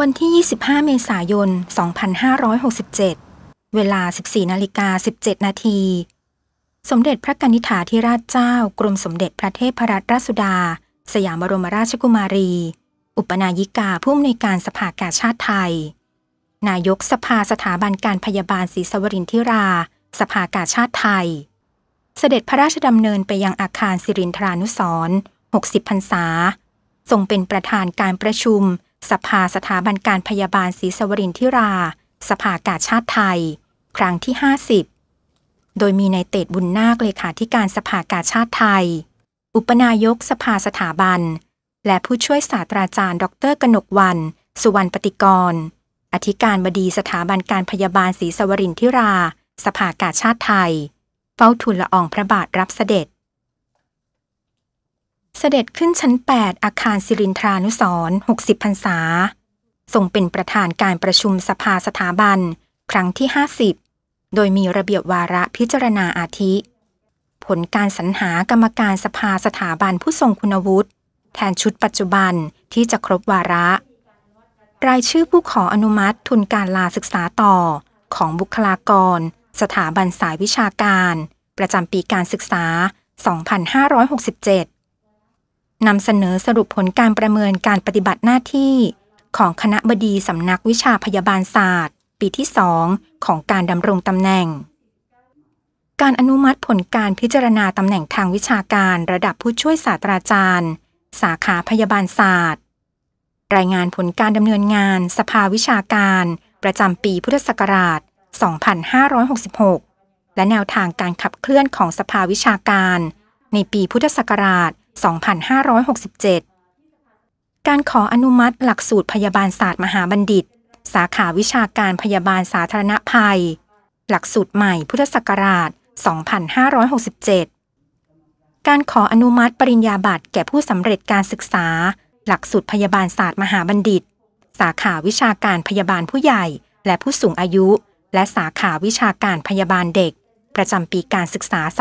วันที่ 25 เมษายน 2567 เวลา 14นาฬิกา17 นาที สมเด็จพระกนิษฐาธิราชเจ้า กรมสมเด็จพระเทพรัตนราชสุดา สยามบรมราชกุมารี อุปนายิกา ผู้อำนวยการสภากาชาติไทย นายกสภาสถาบันการพยาบาลศรีสวรินทิรา สภากาชาติไทย เสด็จพระราชดำเนินไปยังอาคารสิรินทรานุสร60พรรษา ทรงเป็นประธานการประชุมสภาสถาบันการพยาบาลศรีสวรินทิรา สภากาชาติไทย ครั้งที่ 50 โดยมีนายเตดบุญนาคเลขาธิการสภากาชาติไทย อุปนายกสภาสถาบัน และผู้ช่วยศาสตราจารย์ ดร กนกวันสุวรรณปฏิกร อธิการบดีสถาบันการพยาบาลศรีสวรินทิรา สภากาชาติไทย เฝ้าทูลละอองพระบาทรับเสด็จเสด็จขึ้นชั้น 8 อาคารสิรินทรานุสร60พรรษา ทรงเป็นประธานการประชุมสภาสถาบัน ครั้งที่ 50 โดยมีระเบียบวาระพิจารณาอาทิ ผลการสรรหากรรมการสภาสถาบันผู้ทรงคุณวุฒิ แทนชุดปัจจุบันที่จะครบวาระ รายชื่อผู้ขออนุมัติทุนการลาศึกษาต่อ ของบุคลากรสถาบันสายวิชาการ ประจำปีการศึกษา 2567นำเสนอสรุปผลการประเมินการปฏิบัติหน้าที่ ของคณะบดีสำนักวิชาพยาบาลศาสตร์ ปีที่สองของการดำรงตำแหน่ง การอนุมัติผลการพิจารณาตำแหน่งทางวิชาการระดับผู้ช่วยศาสตราจารย์ สาขาพยาบาลศาสตร์ รายงานผลการดำเนินงาน สภาวิชาการประจำปีพุทธศักราช 2566 และแนวทางการขับเคลื่อนของสภาวิชาการ ในปีพุทธศักราช2567 การขออนุมัติหลักสูตรพยาบาลศาสตร์มหาบัณฑิต สาขาวิชาการพยาบาลสาธารณภัย หลักสูตรใหม่พุทธศักราช 2567 การขออนุมัติปริญญาบัตรแก่ผู้สำเร็จการศึกษา หลักสูตรพยาบาลศาสตร์มหาบัณฑิต สาขาวิชาการพยาบาลผู้ใหญ่และผู้สูงอายุ และสาขาวิชาการพยาบาลเด็ก ประจำปีการศึกษา 2566